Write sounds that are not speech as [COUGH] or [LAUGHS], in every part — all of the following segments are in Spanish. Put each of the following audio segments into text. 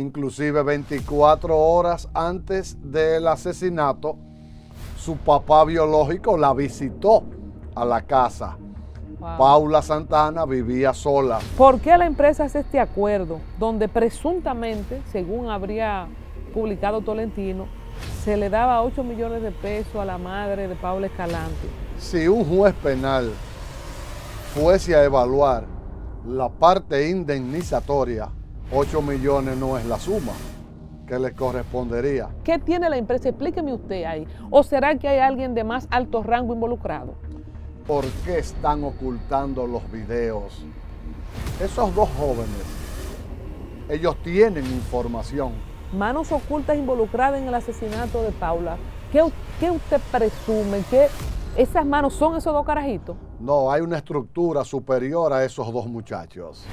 Inclusive 24 horas antes del asesinato, su papá biológico la visitó a la casa. Paula Santana vivía sola. ¿Por qué la empresa hace este acuerdo donde presuntamente, según habría publicado Tolentino, se le daba 8 millones de pesos a la madre de Paula Escalante? Si un juez penal fuese a evaluar la parte indemnizatoria 8 millones no es la suma que les correspondería. ¿Qué tiene la empresa? Explíqueme usted ahí. ¿O será que hay alguien de más alto rango involucrado? ¿Por qué están ocultando los videos? Esos dos jóvenes, ellos tienen información. Manos ocultas involucradas en el asesinato de Paula. ¿Qué, qué usted presume? ¿Qué, ¿Esas manos son esos dos carajitos? No, hay una estructura superior a esos dos muchachos.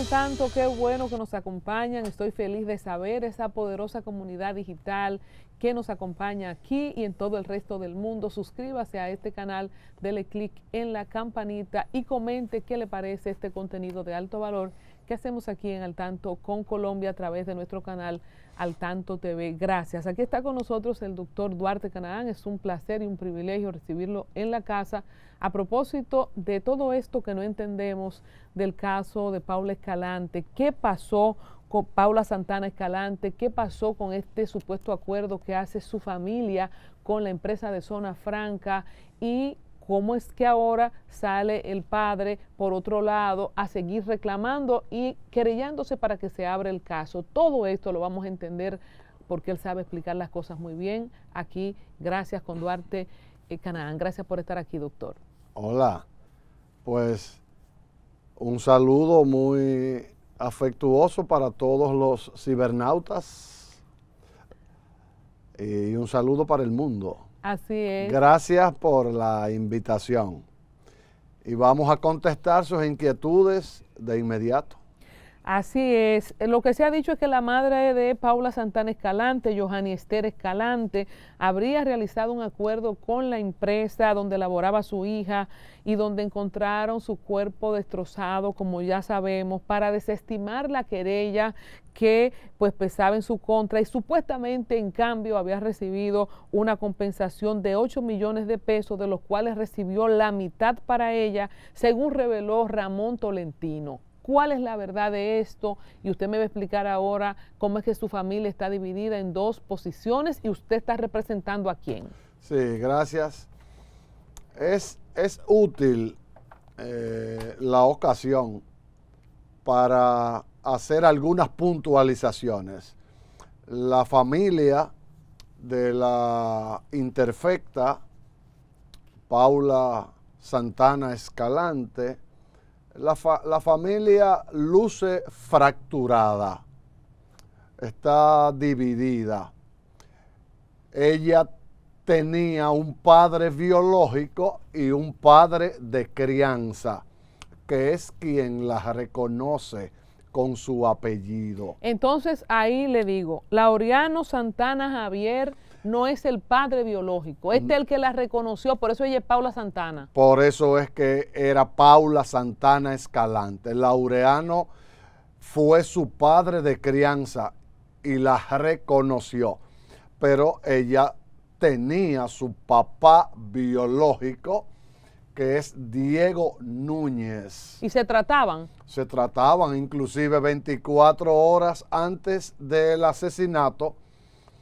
al tanto, qué bueno que nos acompañan. Estoy feliz de saber esa poderosa comunidad digital que nos acompaña aquí y en todo el resto del mundo. Suscríbase a este canal, dele clic en la campanita y comente qué le parece este contenido de alto valor que hacemos aquí en Al Tanto con Colombia a través de nuestro canal al Tanto TV. Gracias. Aquí está con nosotros el doctor Duarte Canadán. Es un placer y un privilegio recibirlo en la casa. A propósito de todo esto que no entendemos del caso de Paula Escalante, ¿qué pasó con Paula Santana Escalante? ¿Qué pasó con este supuesto acuerdo que hace su familia con la empresa de Zona Franca? Y ¿Cómo es que ahora sale el padre por otro lado a seguir reclamando y querellándose para que se abra el caso? Todo esto lo vamos a entender porque él sabe explicar las cosas muy bien. Aquí, gracias con Duarte eh, Gracias por estar aquí, doctor. Hola, pues un saludo muy afectuoso para todos los cibernautas y un saludo para el mundo. Así es. Gracias por la invitación. Y vamos a contestar sus inquietudes de inmediato. Así es. Eh, lo que se ha dicho es que la madre de Paula Santana Escalante, Johanny Esther Escalante, habría realizado un acuerdo con la empresa donde laboraba su hija y donde encontraron su cuerpo destrozado, como ya sabemos, para desestimar la querella que pues pesaba en su contra y supuestamente en cambio había recibido una compensación de 8 millones de pesos, de los cuales recibió la mitad para ella, según reveló Ramón Tolentino cuál es la verdad de esto y usted me va a explicar ahora cómo es que su familia está dividida en dos posiciones y usted está representando a quién. Sí, gracias. Es, útil eh, la ocasión para hacer algunas puntualizaciones. La familia de la interfecta Paula Santana Escalante, la, familia luce fracturada, está dividida. Ella tenía un padre biológico y un padre de crianza, que es quien la reconoce con su apellido. Entonces ahí le digo, Laureano Santana Javier no es el padre biológico, este es mm. el que la reconoció, por eso ella es Paula Santana. Por eso es que era Paula Santana Escalante. Laureano fue su padre de crianza y la reconoció, pero ella tenía su papá biológico que es Diego Núñez. ¿Y se trataban? Se trataban inclusive 24 horas antes del asesinato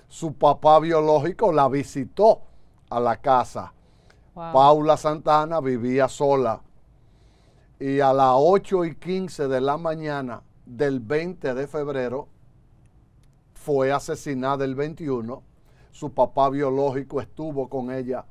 su papá biológico la visitó a la casa. Paula Santana vivía sola. Y a las 8 y 15 de la mañana del 20 de febrero fue asesinada el 21. Su papá biológico estuvo con ella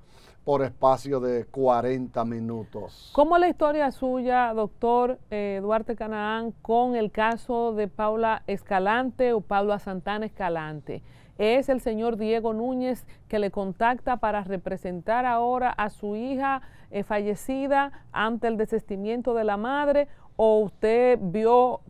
por espacio de 40 minutos. ¿Cómo es la historia suya, doctor eh, Duarte Canaán, con el caso de Paula Escalante o Paula Santana Escalante? es el señor Diego Núñez que le contacta para representar ahora a su hija eh, fallecida ante el desistimiento de la madre o usted vio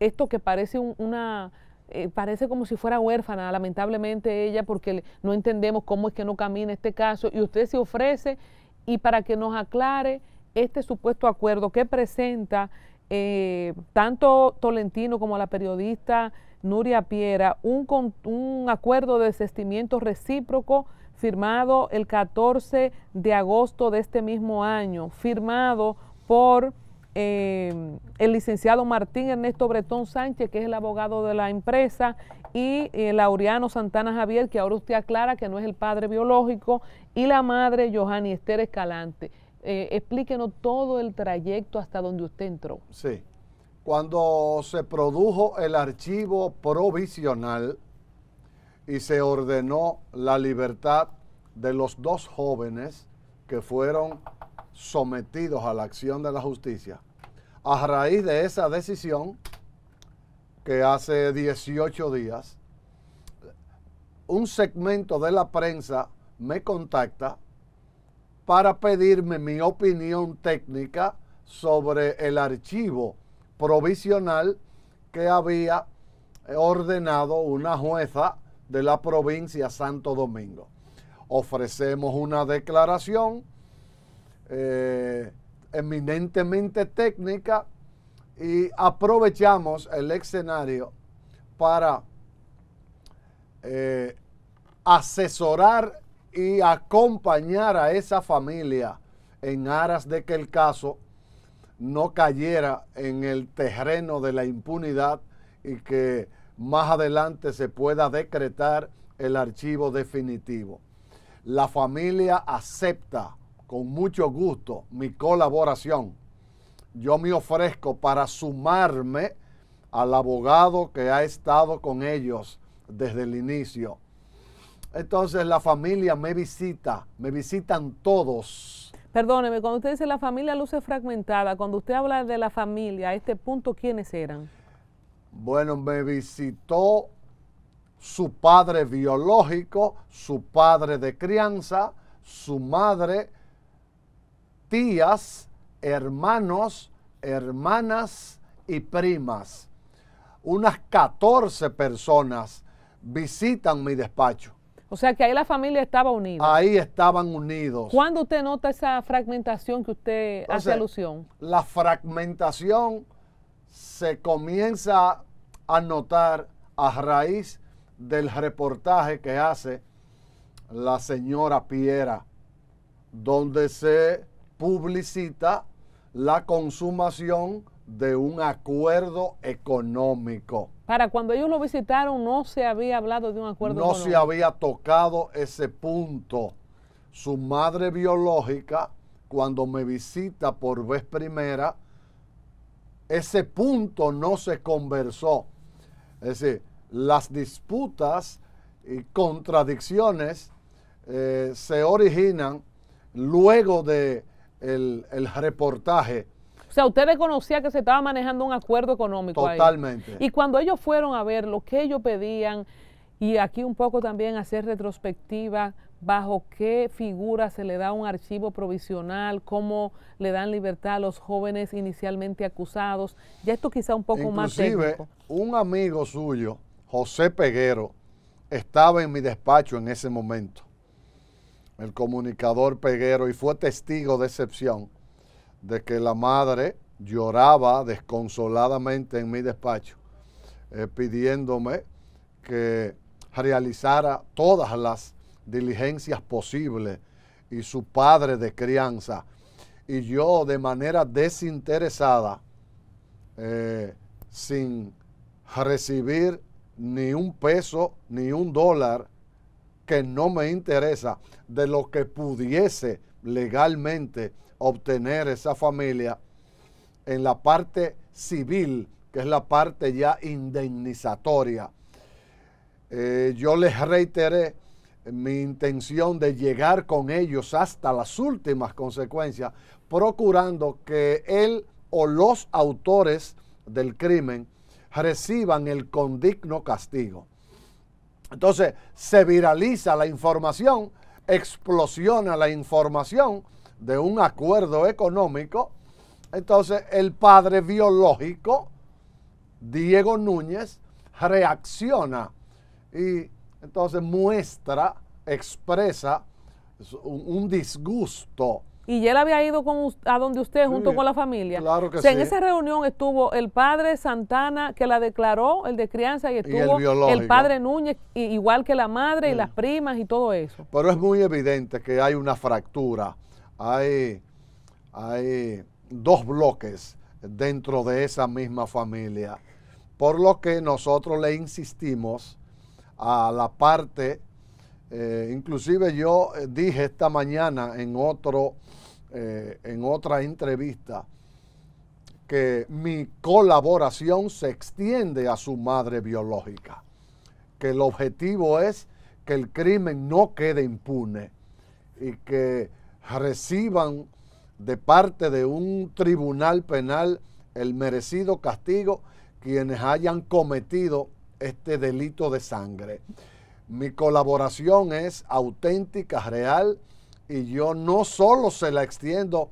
esto que parece una... Eh, parece como si fuera huérfana, lamentablemente ella, porque no entendemos cómo es que no camina este caso, y usted se ofrece y para que nos aclare este supuesto acuerdo que presenta eh, tanto Tolentino como la periodista Nuria Piera un, un acuerdo de desestimiento recíproco firmado el 14 de agosto de este mismo año, firmado por em, el licenciado Martín Ernesto Bretón Sánchez, que es el abogado de la empresa, y eh, Laureano Santana Javier, que ahora usted aclara que no es el padre biológico, y la madre Johanny Esther Escalante. Eh, explíquenos todo el trayecto hasta donde usted entró. Sí cuando se produjo el archivo provisional y se ordenó la libertad de los dos jóvenes que fueron sometidos a la acción de la justicia. A raíz de esa decisión, que hace 18 días, un segmento de la prensa me contacta para pedirme mi opinión técnica sobre el archivo provisional que había eh, ordenado una jueza de la provincia Santo Domingo. Ofrecemos una declaración eh, eminentemente técnica y aprovechamos el escenario para eh, asesorar y acompañar a esa familia en aras de que el caso no cayera en el terreno de la impunidad y que más adelante se pueda decretar el archivo definitivo. La familia acepta con mucho gusto mi colaboración. Yo me ofrezco para sumarme al abogado que ha estado con ellos desde el inicio. Entonces la familia me visita, me visitan todos Perdóneme, cuando usted dice la familia luce fragmentada, cuando usted habla de la familia, a este punto, ¿quiénes eran? Bueno, me visitó su padre biológico, su padre de crianza, su madre, tías, hermanos, hermanas y primas. Unas 14 personas visitan mi despacho. O sea que ahí la familia estaba unida. Ahí estaban unidos. ¿Cuándo usted nota esa fragmentación que usted hace alusión? La fragmentación se comienza a notar a raíz del reportaje que hace la señora Piera, donde se publicita la consumación de un acuerdo económico. Para cuando ellos lo visitaron no se había hablado de un acuerdo. No se había tocado ese punto. Su madre biológica, cuando me visita por vez primera, ese punto no se conversó. Es decir, las disputas y contradicciones eh, se originan luego de el, el reportaje o sea, ustedes conocían que se estaba manejando un acuerdo económico. Totalmente. Y cuando ellos fueron a ver lo que ellos pedían, y aquí un poco también hacer retrospectiva, bajo qué figura se le da un archivo provisional, cómo le dan libertad a los jóvenes inicialmente acusados. Ya esto quizá un poco más técnico. un amigo suyo, José Peguero, estaba en mi despacho en ese momento, el comunicador Peguero, y fue testigo de excepción de que la madre lloraba desconsoladamente en mi despacho, eh, pidiéndome que realizara todas las diligencias posibles y su padre de crianza. Y yo de manera desinteresada, eh, sin recibir ni un peso, ni un dólar, que no me interesa, de lo que pudiese legalmente obtener esa familia en la parte civil, que es la parte ya indemnizatoria. Eh, yo les reiteré mi intención de llegar con ellos hasta las últimas consecuencias, procurando que él o los autores del crimen reciban el condigno castigo. Entonces se viraliza la información, explosiona la información de un acuerdo económico, entonces el padre biológico, Diego Núñez, reacciona y entonces muestra, expresa un, disgusto. Y ya él había ido a donde usted junto con la familia. Claro que sí. En esa reunión estuvo el padre Santana que la declaró, el de crianza, y estuvo el, padre Núñez, igual que la madre y mm. las primas y todo eso. Pero es muy evidente que hay una fractura hay, hay dos bloques dentro de esa misma familia, por lo que nosotros le insistimos a la parte, eh, inclusive yo eh, dije esta mañana en, otro, eh, en otra entrevista, que mi colaboración se extiende a su madre biológica, que el objetivo es que el crimen no quede impune y que reciban de parte de un tribunal penal el merecido castigo quienes hayan cometido este delito de sangre. Mi colaboración es auténtica, real, y yo no solo se la extiendo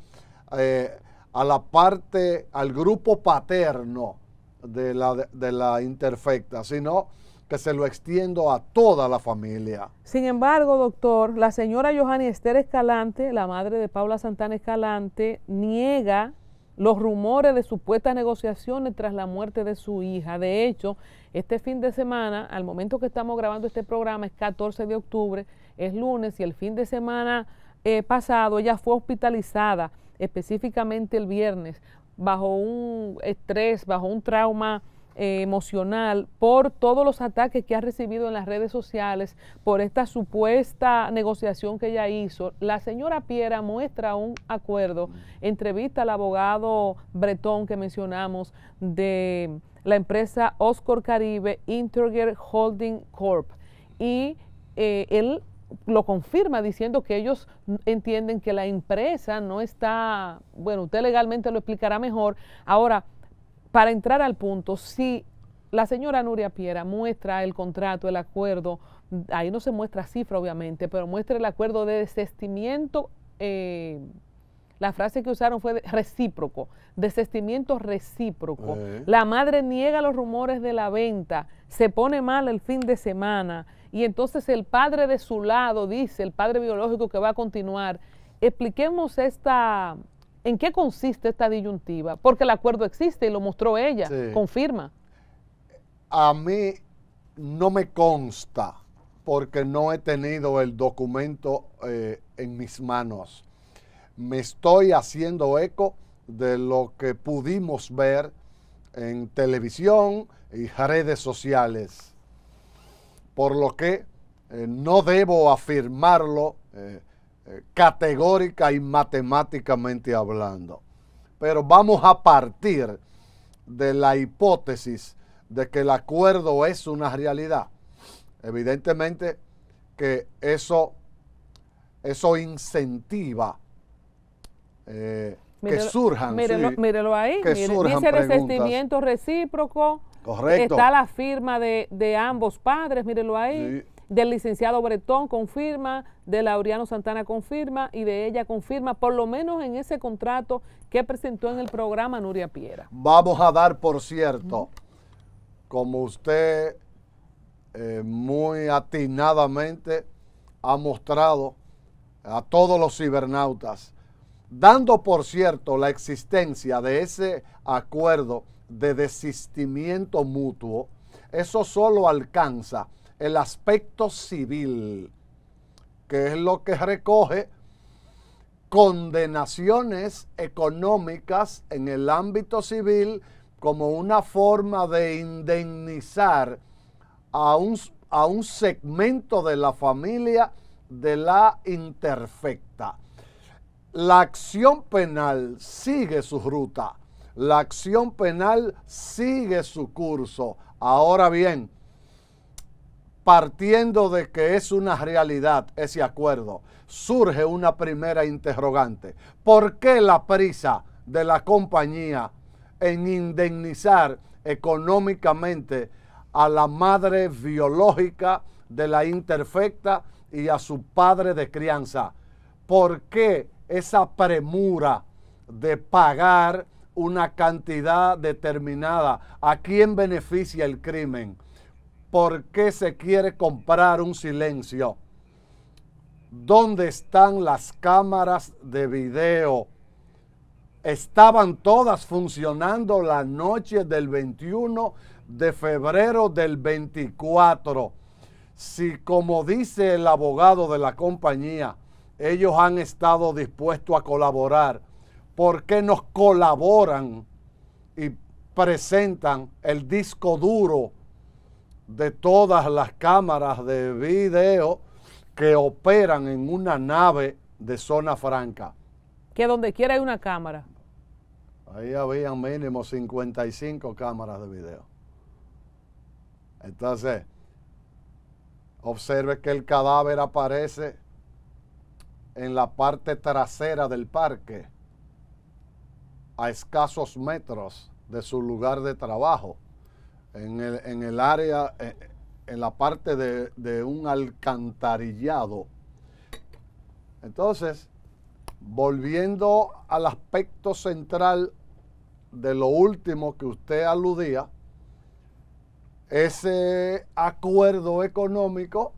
eh, a la parte, al grupo paterno de la, de sino que se lo extiendo a toda la familia. Sin embargo, doctor, la señora Johanny Esther Escalante, la madre de Paula Santana Escalante, niega los rumores de supuestas negociaciones tras la muerte de su hija. De hecho, este fin de semana, al momento que estamos grabando este programa, es 14 de octubre, es lunes y el fin de semana eh, pasado ella fue hospitalizada, específicamente el viernes, bajo un estrés, bajo un trauma eh, emocional por todos los ataques que ha recibido en las redes sociales por esta supuesta negociación que ella hizo. La señora Piera muestra un acuerdo, mm. entrevista al abogado Bretón que mencionamos de la empresa Oscar Caribe Interger Holding Corp. Y eh, él lo confirma diciendo que ellos entienden que la empresa no está, bueno, usted legalmente lo explicará mejor. Ahora, para entrar al punto, si la señora Nuria Piera muestra el contrato, el acuerdo, ahí no se muestra cifra obviamente, pero muestra el acuerdo de desestimiento, eh, la frase que usaron fue recíproco, desestimiento recíproco. La madre niega los rumores de la venta, se pone mal el fin de semana y entonces el padre de su lado dice, el padre biológico que va a continuar, expliquemos esta ¿En qué consiste esta disyuntiva? Porque el acuerdo existe y lo mostró ella, confirma. A mí no me consta porque no he tenido el documento eh, en mis manos. Me estoy haciendo eco de lo que pudimos ver en televisión y redes sociales, por lo que eh, no debo afirmarlo. Eh, categórica y matemáticamente hablando. Pero vamos a partir de la hipótesis de que el acuerdo es una realidad. Evidentemente que eso, eso incentiva eh, que surjan. Mírelo, ahí, dice recíproco. Correcto. Está la firma de, ambos padres, mírelo ahí del licenciado Bretón confirma, de Lauriano Santana confirma y de ella confirma, por lo menos en ese contrato que presentó en el programa Nuria Piera. Vamos a dar, por cierto, como usted eh, muy atinadamente ha mostrado a todos los cibernautas, dando, por cierto, la existencia de ese acuerdo de desistimiento mutuo, eso solo alcanza el aspecto civil, que es lo que recoge condenaciones económicas en el ámbito civil como una forma de indemnizar a un, a un segmento de la familia de la imperfecta. La acción penal sigue su ruta, la acción penal sigue su curso. Ahora bien, partiendo de que es una realidad ese acuerdo, surge una primera interrogante. ¿Por qué la prisa de la compañía en indemnizar económicamente a la madre biológica de la interfecta y a su padre de crianza? ¿Por qué esa premura de pagar una cantidad determinada? ¿A quién beneficia el crimen? ¿Por qué se quiere comprar un silencio? ¿Dónde están las cámaras de video? Estaban todas funcionando la noche del 21 de febrero del 24. Si como dice el abogado de la compañía, ellos han estado dispuestos a colaborar, ¿por qué nos colaboran y presentan el disco duro? de todas las cámaras de video que operan en una nave de zona franca. Que donde quiera hay una cámara. Ahí había mínimo 55 cámaras de video. Entonces, observe que el cadáver aparece en la parte trasera del parque, a escasos metros de su lugar de trabajo en el, área, eh, en, la parte de, de un alcantarillado. Entonces, volviendo al aspecto central de lo último que usted aludía, ese acuerdo económico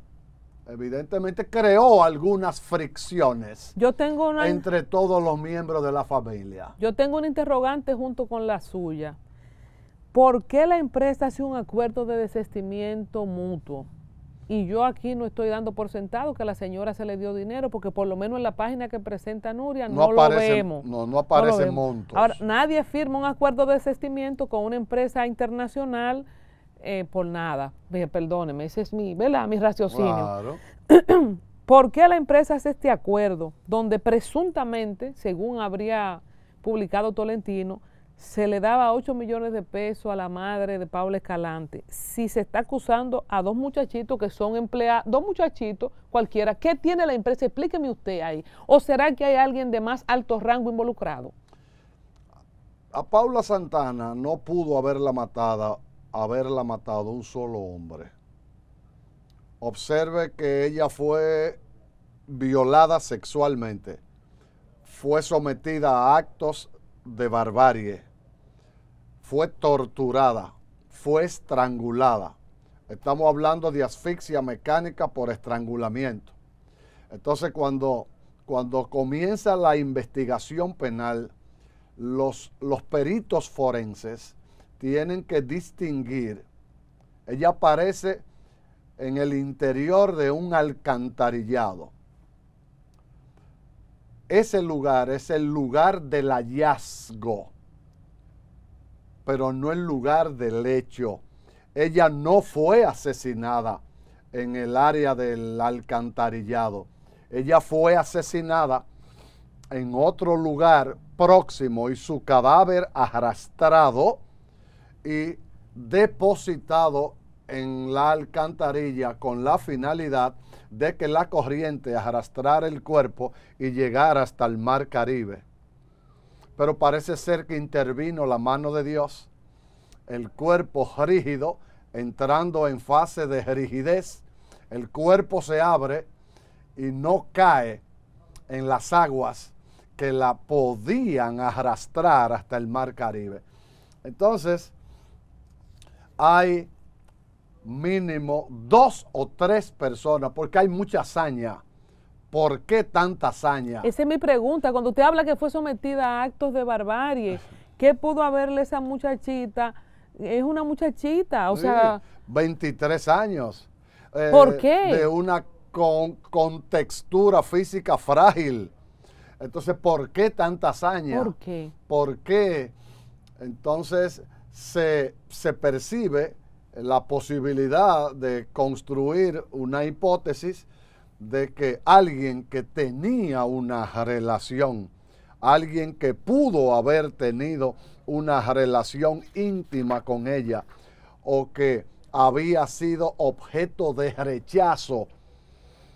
evidentemente creó algunas fricciones Yo tengo una... entre todos los miembros de la familia. Yo tengo un interrogante junto con la suya. ¿Por qué la empresa hace un acuerdo de desestimiento mutuo? Y yo aquí no estoy dando por sentado que a la señora se le dio dinero, porque por lo menos en la página que presenta Nuria no, lo vemos. No, no montos. Ahora, nadie firma un acuerdo de desestimiento con una empresa internacional eh, por nada. Perdóneme, ese es mi, ¿verdad? mi raciocinio. Claro. [CLEARS THROAT] ¿Por qué la empresa hace este acuerdo donde presuntamente, según habría publicado Tolentino, se le daba 8 millones de pesos a la madre de Paula Escalante, si se está acusando a dos muchachitos que son empleados, dos muchachitos cualquiera, ¿qué tiene la empresa? Explíqueme usted ahí. ¿O será que hay alguien de más alto rango involucrado? A Paula Santana no pudo haberla matada, haberla matado un solo hombre. Observe que ella fue violada sexualmente, fue sometida a actos de barbarie fue torturada, fue estrangulada. Estamos hablando de asfixia mecánica por estrangulamiento. Entonces, cuando, cuando comienza la investigación penal, los, los peritos forenses tienen que distinguir. Ella aparece en el interior de un alcantarillado. Ese lugar es el lugar del hallazgo pero no en lugar del lecho. Ella no fue asesinada en el área del alcantarillado. Ella fue asesinada en otro lugar próximo y su cadáver arrastrado y depositado en la alcantarilla con la finalidad de que la corriente arrastrara el cuerpo y llegara hasta el mar Caribe pero parece ser que intervino la mano de Dios. El cuerpo rígido, entrando en fase de rigidez, el cuerpo se abre y no cae en las aguas que la podían arrastrar hasta el mar Caribe. Entonces, hay mínimo dos o tres personas, porque hay mucha hazaña ¿Por qué tanta hazaña? Esa es mi pregunta. Cuando usted habla que fue sometida a actos de barbarie, ¿qué pudo haberle esa muchachita? Es una muchachita, o sea... 23 años. Eh, ¿Por qué? De una con, textura física frágil. Entonces, ¿por qué tanta hazaña? ¿Por qué? ¿Por qué? Entonces, se, se percibe la posibilidad de construir una hipótesis de que alguien que tenía una relación, alguien que pudo haber tenido una relación íntima con ella o que había sido objeto de rechazo,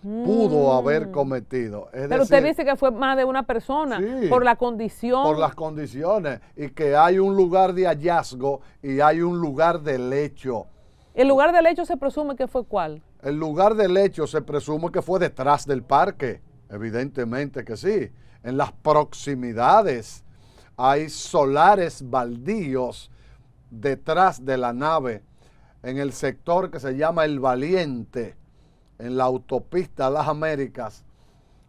pudo mm. haber cometido. Pero usted dice que fue más de una persona por la condición. Por las condiciones y que hay un lugar de hallazgo y hay un lugar del hecho. ¿El lugar del hecho se presume que fue cuál? El lugar del hecho se presume que fue detrás del parque. Evidentemente que sí. En las proximidades hay solares baldíos detrás de la nave, en el sector que se llama El Valiente, en la autopista Las Américas,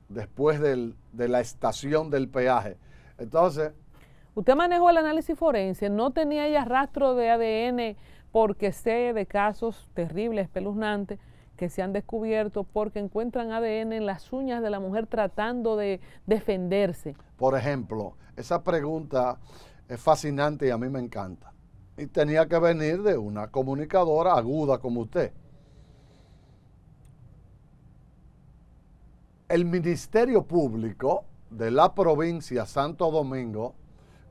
después de la estación del peaje. Entonces... Usted manejó el análisis forense, no tenía ya rastro de ADN porque sé de casos terribles, espeluznantes, que se han descubierto porque encuentran ADN en las uñas de la mujer tratando de defenderse. Por ejemplo, esa pregunta es fascinante y a mí me encanta. Y tenía que venir de una comunicadora aguda como usted. El Ministerio Público de la provincia Santo Domingo,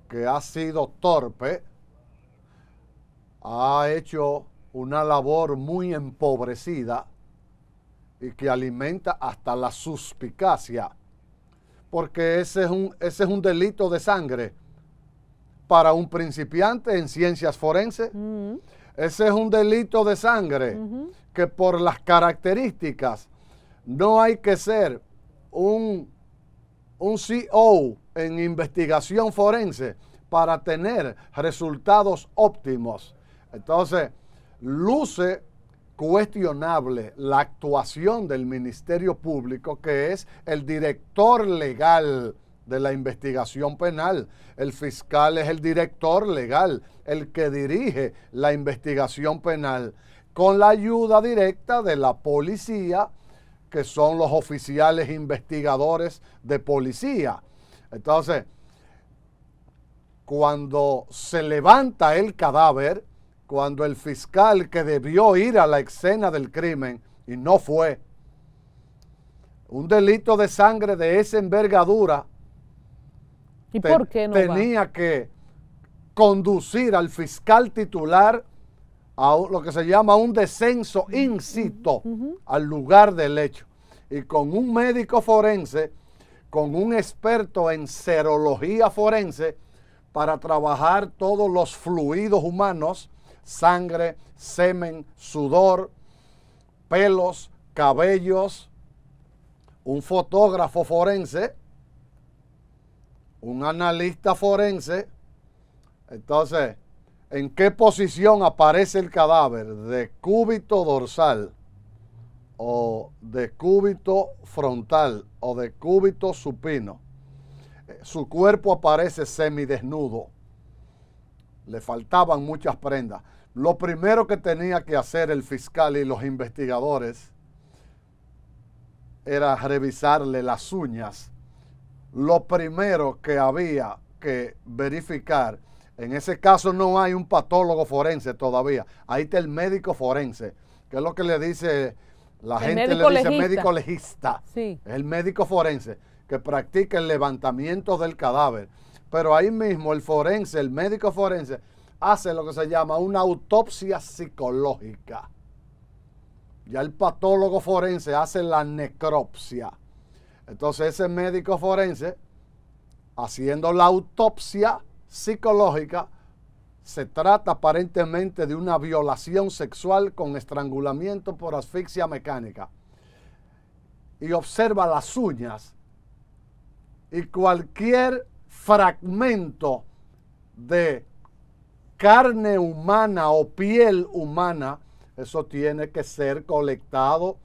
que ha sido torpe, ha hecho una labor muy empobrecida y que alimenta hasta la suspicacia, porque ese es un, ese es un delito de sangre para un principiante en ciencias forenses. Mm. Ese es un delito de sangre que por las características no hay que ser un, un e en investigación forense para tener resultados óptimos. Entonces, luce cuestionable la actuación del Ministerio Público, que es el director legal de la investigación penal. El fiscal es el director legal, el que dirige la investigación penal, con la ayuda directa de la policía, que son los oficiales investigadores de policía. Entonces, cuando se levanta el cadáver, cuando el fiscal que debió ir a la escena del crimen y no fue, un delito de sangre de esa envergadura tenía que conducir al fiscal titular a lo que se llama un descenso incito al lugar del hecho. Y con un médico forense, con un experto en serología forense, para trabajar todos los fluidos humanos, sangre, semen, sudor, pelos, cabellos, un fotógrafo forense, un analista forense. Entonces, ¿en qué posición aparece el cadáver? ¿De cúbito dorsal o de cúbito frontal o de cúbito supino? Eh, su cuerpo aparece semidesnudo le faltaban muchas prendas. Lo primero que tenía que hacer el fiscal y los investigadores era revisarle las uñas. Lo primero que había que verificar, en ese caso no hay un patólogo forense todavía, ahí está el médico forense, que es lo que le dice la gente, le dice médico legista, sí. el médico forense, que practica el levantamiento del cadáver pero ahí mismo el forense, el médico forense, hace lo que se llama una autopsia psicológica. Ya el patólogo forense hace la necropsia. Entonces ese médico forense, haciendo la autopsia psicológica, se trata aparentemente de una violación sexual con estrangulamiento por asfixia mecánica. Y observa las uñas y cualquier fragmento de carne humana o piel humana, eso tiene que ser colectado,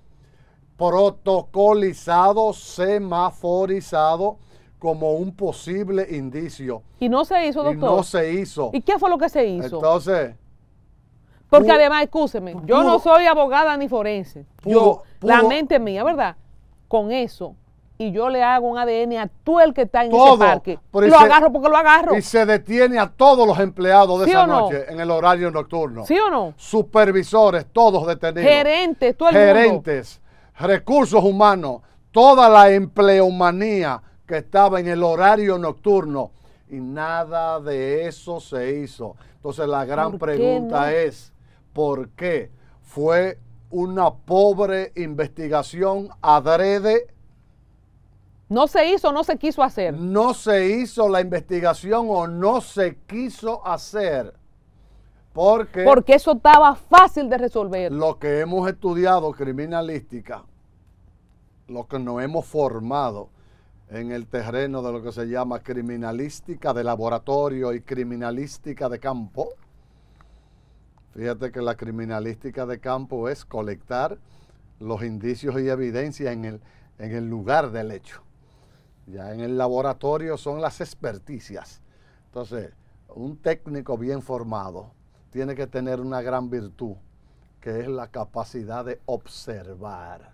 protocolizado, semaforizado como un posible indicio. Y no se hizo, doctor. no se hizo. ¿Y qué fue lo que se hizo? Entonces, porque además, escúcheme, yo no soy abogada ni forense. Yo, la mente mía, ¿verdad? Con eso, y yo le hago un ADN a tú el que está en ese parque. lo agarro porque lo agarro. Y se detiene a todos los empleados de esa noche en el horario nocturno. ¿Sí o no? Supervisores, todos detenidos. Gerentes, todo el Gerentes, recursos humanos, toda la empleomanía que estaba en el horario nocturno. Y nada de eso se hizo. Entonces la gran pregunta es, ¿por qué fue una pobre investigación adrede? No se hizo, no se quiso hacer. No se hizo la investigación o no se quiso hacer. Porque, porque eso estaba fácil de resolver. Lo que hemos estudiado criminalística, lo que nos hemos formado en el terreno de lo que se llama criminalística de laboratorio y criminalística de campo. Fíjate que la criminalística de campo es colectar los indicios y evidencia en el, en el lugar del hecho. Ya en el laboratorio son las experticias. Entonces, un técnico bien formado tiene que tener una gran virtud, que es la capacidad de observar.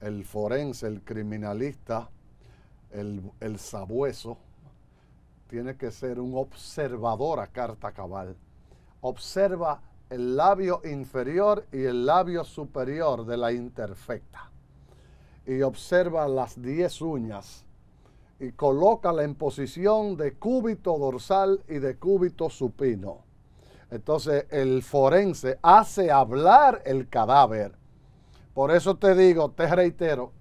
El forense, el criminalista, el, sabueso, tiene que ser un observador a carta cabal. Observa el labio inferior y el labio superior de la imperfecta y observa las 10 uñas y la en posición de cúbito dorsal y de cúbito supino. Entonces el forense hace hablar el cadáver. Por eso te digo, te reitero,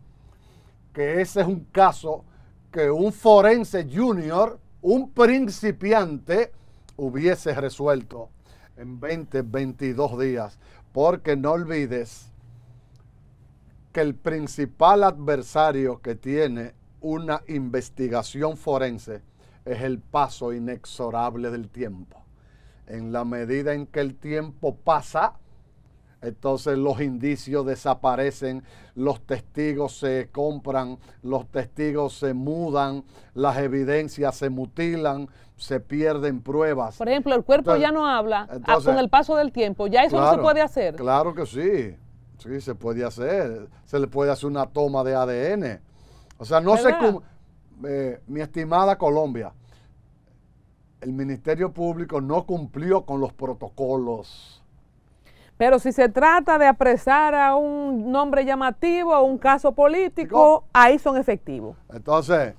que ese es un caso que un forense junior, un principiante, hubiese resuelto en 20, 22 días. Porque no olvides el principal adversario que tiene una investigación forense es el paso inexorable del tiempo. En la medida en que el tiempo pasa, entonces los indicios desaparecen, los testigos se compran, los testigos se mudan, las evidencias se mutilan, se pierden pruebas. Por ejemplo, el cuerpo ya no habla ah, con el paso del tiempo, ya eso no se puede hacer. Claro que sí. Sí, se puede hacer. Se le puede hacer una toma de ADN. O sea, no se... Eh, mi estimada Colombia, el Ministerio Público no cumplió con los protocolos. Pero si se trata de apresar a un nombre llamativo, a un caso político, ahí son efectivos. Entonces.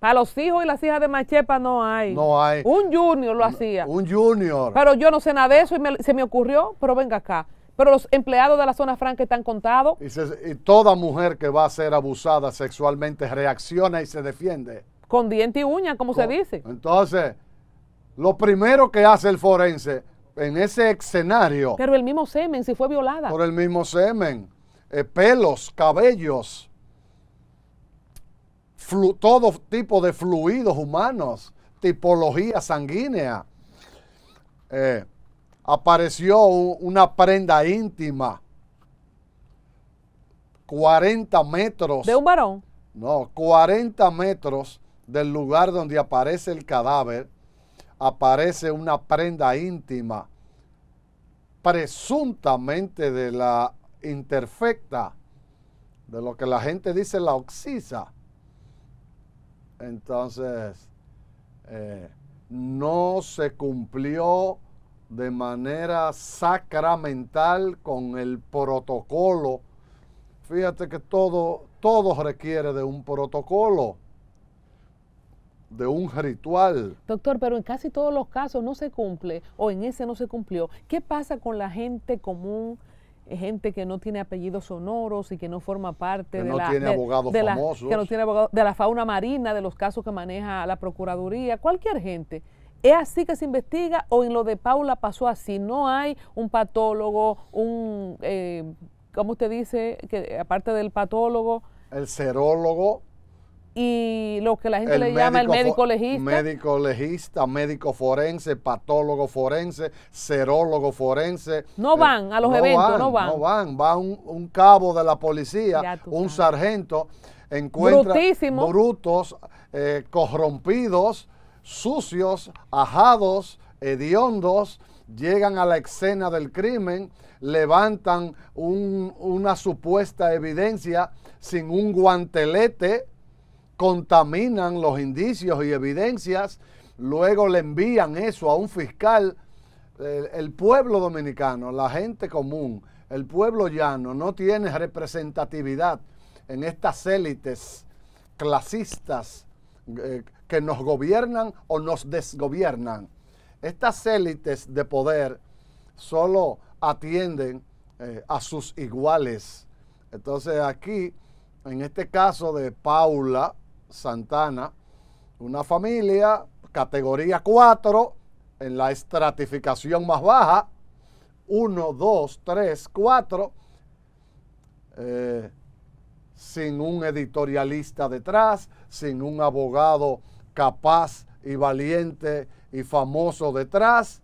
Para los hijos y las hijas de Machepa no hay. No hay. Un junior lo hacía. Un junior. Pero yo no sé nada de eso y se me ocurrió, pero venga acá. Pero los empleados de la zona franca están contados. Y, toda mujer que va a ser abusada sexualmente reacciona y se defiende. Con diente y uña, como se dice. Entonces, lo primero que hace el forense en ese escenario. Pero el mismo semen, si fue violada. Por el mismo semen. Eh, pelos, cabellos, todo tipo de fluidos humanos, tipología sanguínea. Eh, apareció una prenda íntima. 40 metros. ¿De un varón? No, 40 metros del lugar donde aparece el cadáver, aparece una prenda íntima, presuntamente de la interfecta, de lo que la gente dice la oxisa. Entonces, eh, no se cumplió de manera sacramental con el protocolo. Fíjate que todo, requiere de un protocolo, de un ritual. Doctor, pero en casi todos los casos no se cumple o en ese no se cumplió. ¿Qué pasa con la gente común? Eh, gente que no tiene apellidos sonoros y que no forma parte de, de la fauna marina, de los casos que maneja la Procuraduría, cualquier gente ¿Es así que se investiga o en lo de Paula pasó así? No hay un patólogo, un, eh, ¿cómo usted dice? que Aparte del patólogo. El serólogo. Y lo que la gente le llama el médico legista. Médico legista, médico forense, patólogo forense, serólogo forense. No eh, van a los eventos, no van. No van, va un, cabo de la policía, un sargento, encuentra brutos, eh, corrompidos, sucios, ajados, hediondos, llegan a la escena del crimen, levantan una supuesta evidencia sin un guantelete, contaminan los indicios y evidencias, luego le envían eso a un fiscal. El, pueblo dominicano, la gente común, el pueblo llano no tiene representatividad en estas élites clasistas, eh, que nos gobiernan o nos desgobiernan. Estas élites de poder solo atienden eh, a sus iguales. Entonces aquí, en este caso de Paula Santana, una familia categoría 4 en la estratificación más baja, 1, 2, 3, 4, sin un editorialista detrás, sin un abogado capaz y valiente y famoso detrás.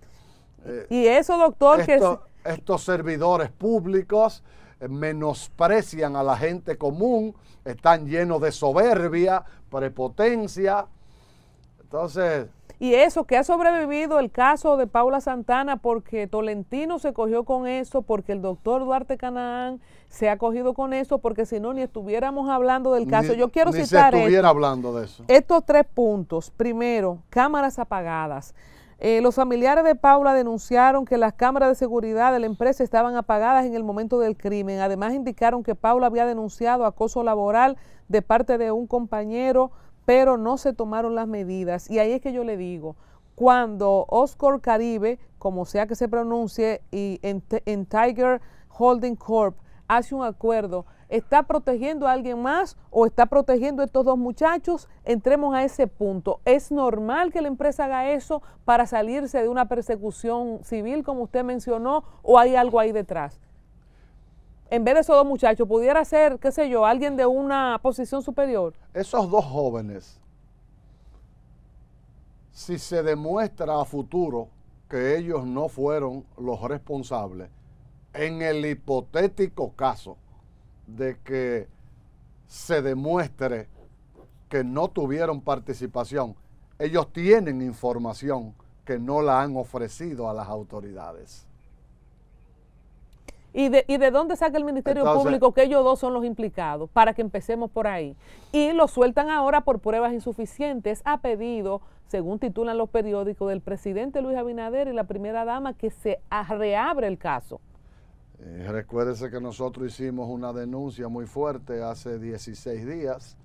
y eso, doctor, que... Estos servidores públicos eh, menosprecian a la gente común, están llenos de soberbia, prepotencia. Entonces, y eso, que ha sobrevivido el caso de Paula Santana porque Tolentino se cogió con eso, porque el doctor Duarte Canaán se ha cogido con eso, porque si no, ni estuviéramos hablando del caso. Yo quiero citar... Se estuviera hablando de eso. Estos tres puntos. Primero, cámaras apagadas. Eh, los familiares de Paula denunciaron que las cámaras de seguridad de la empresa estaban apagadas en el momento del crimen. Además, indicaron que Paula había denunciado acoso laboral de parte de un compañero pero no se tomaron las medidas. Y ahí es que yo le digo, cuando Oscar Caribe, como sea que se pronuncie, y en, en Tiger Holding Corp hace un acuerdo, ¿está protegiendo a alguien más o está protegiendo a estos dos muchachos? Entremos a ese punto. ¿Es normal que la empresa haga eso para salirse de una persecución civil, como usted mencionó, o hay algo ahí detrás? en vez de esos dos muchachos, pudiera ser, qué sé yo, alguien de una posición superior. Esos dos jóvenes, si se demuestra a futuro que ellos no fueron los responsables, en el hipotético caso de que se demuestre que no tuvieron participación, ellos tienen información que no la han ofrecido a las autoridades. ¿Y de, dónde saca el Ministerio Público que ellos dos son los implicados? Para que empecemos por ahí. Y lo sueltan ahora por pruebas insuficientes Ha pedido, según titulan los periódicos, del presidente Luis Abinader y la primera dama que se reabre el caso. Eh, recuérdese que nosotros hicimos una denuncia muy fuerte hace 16 días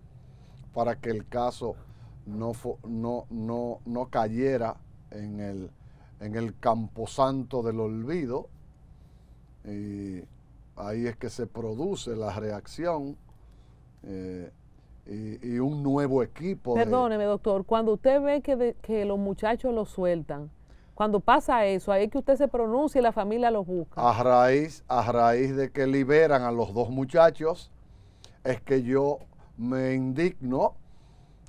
para que el caso no, no, no, no cayera en el, en el camposanto del olvido y eh, ahí es que se produce la reacción eh, y, un nuevo equipo. Perdóneme, doctor, cuando usted ve que, los muchachos los sueltan, cuando pasa eso, ahí es que usted se pronuncia y la familia los busca. A raíz, a raíz de que liberan a los dos muchachos, es que yo me indigno,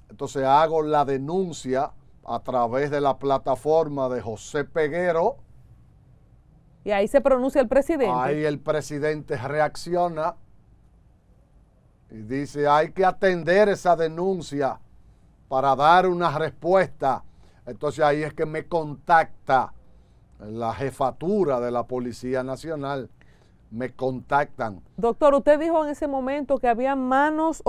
entonces hago la denuncia a través de la plataforma de José Peguero, y ahí se pronuncia el presidente. Ahí el presidente reacciona y dice, hay que atender esa denuncia para dar una respuesta. Entonces ahí es que me contacta la jefatura de la Policía Nacional. Me contactan. Doctor, usted dijo en ese momento que había manos,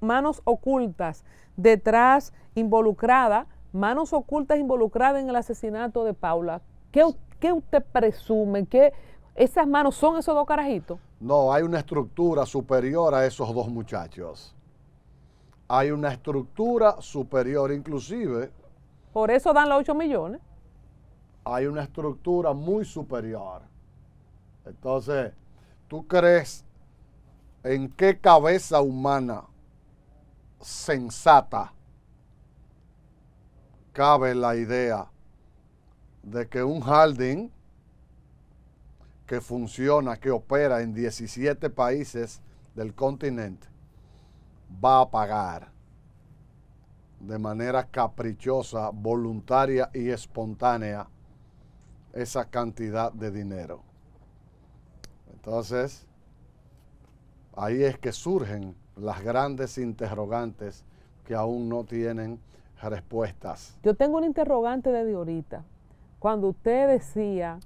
manos ocultas detrás, involucrada, manos ocultas involucradas en el asesinato de Paula. ¿Qué, usted presume? ¿Qué, ¿Esas manos son esos dos carajitos? No, hay una estructura superior a esos dos muchachos. Hay una estructura superior inclusive. Por eso dan los 8 millones. Hay una estructura muy superior. Entonces, ¿tú crees en qué cabeza humana sensata cabe la idea de que un holding que funciona, que opera en 17 países del continente, va a pagar de manera caprichosa, voluntaria y espontánea esa cantidad de dinero. Entonces, ahí es que surgen las grandes interrogantes que aún no tienen respuestas. Yo tengo un interrogante de ahorita cuando usted decía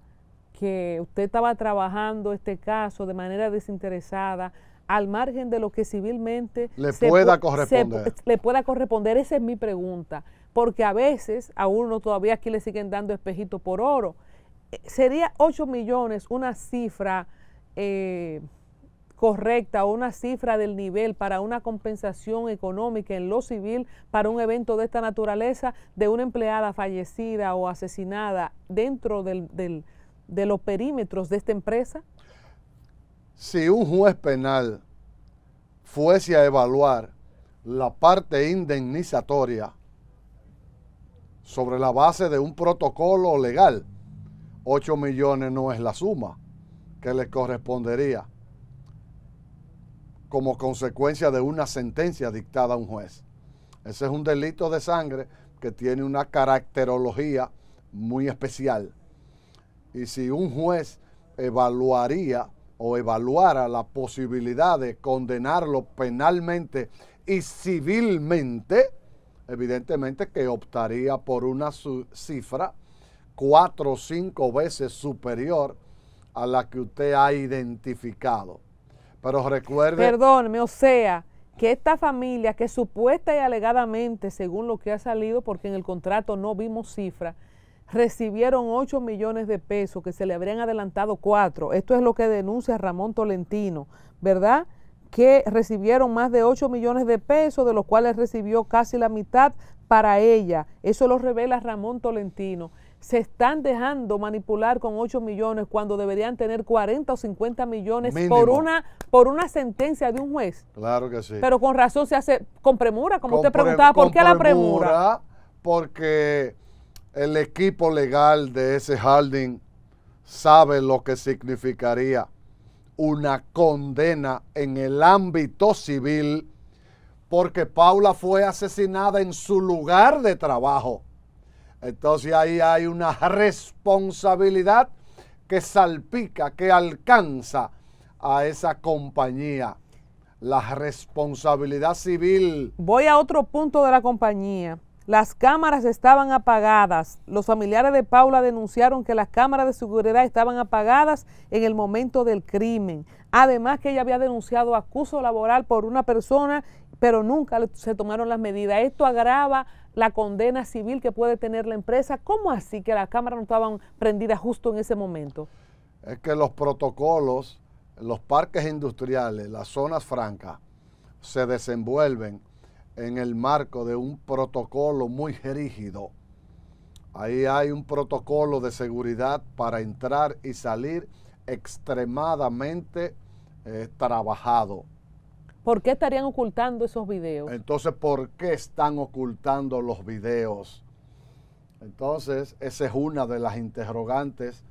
que usted estaba trabajando este caso de manera desinteresada, al margen de lo que civilmente le pueda corresponder. le pueda corresponder, esa es mi pregunta, porque a veces a uno todavía aquí le siguen dando espejitos por oro. Eh, sería 8 millones una cifra eh, correcta o una cifra del nivel para una compensación económica en lo civil para un evento de esta naturaleza de una empleada fallecida o asesinada dentro de los perímetros de esta empresa? Si un juez penal fuese a evaluar la parte indemnizatoria sobre la base de un protocolo legal, 8 millones no es la suma que le correspondería como consecuencia de una sentencia dictada a un juez. Ese es un delito de sangre que tiene una caracterología muy especial. Y si un juez evaluaría o evaluara la posibilidad de condenarlo penalmente y civilmente, evidentemente que optaría por una cifra cuatro o cinco veces superior a la que usted ha identificado. Pero recuerde. Perdóneme, o sea, que esta familia que supuesta y alegadamente, según lo que ha salido, porque en el contrato no vimos cifra, recibieron 8 millones de pesos que se le habrían adelantado 4. Esto es lo que denuncia Ramón Tolentino, ¿verdad? Que recibieron más de 8 millones de pesos, de los cuales recibió casi la mitad para ella. Eso lo revela Ramón Tolentino se están dejando manipular con 8 millones cuando deberían tener 40 o 50 millones por una por una sentencia de un juez. Claro que sí. Pero con razón se hace con premura, como usted preguntaba, ¿por qué la premura? Porque el equipo legal de ese Harding sabe lo que significaría una condena en el ámbito civil porque Paula fue asesinada en su lugar de trabajo entonces ahí hay una responsabilidad que salpica, que alcanza a esa compañía. La responsabilidad civil. Voy a otro punto de la compañía. Las cámaras estaban apagadas. Los familiares de Paula denunciaron que las cámaras de seguridad estaban apagadas en el momento del crimen. Además que ella había denunciado acuso laboral por una persona, pero nunca se tomaron las medidas. Esto agrava la condena civil que puede tener la empresa. ¿Cómo así que las cámaras no estaban prendidas justo en ese momento? Es que los protocolos, los parques industriales, las zonas francas, se desenvuelven en el marco de un protocolo muy rígido. Ahí hay un protocolo de seguridad para entrar y salir extremadamente eh, trabajado. ¿Por qué estarían ocultando esos videos? Entonces, ¿por qué están ocultando los videos? Entonces, esa es una de las interrogantes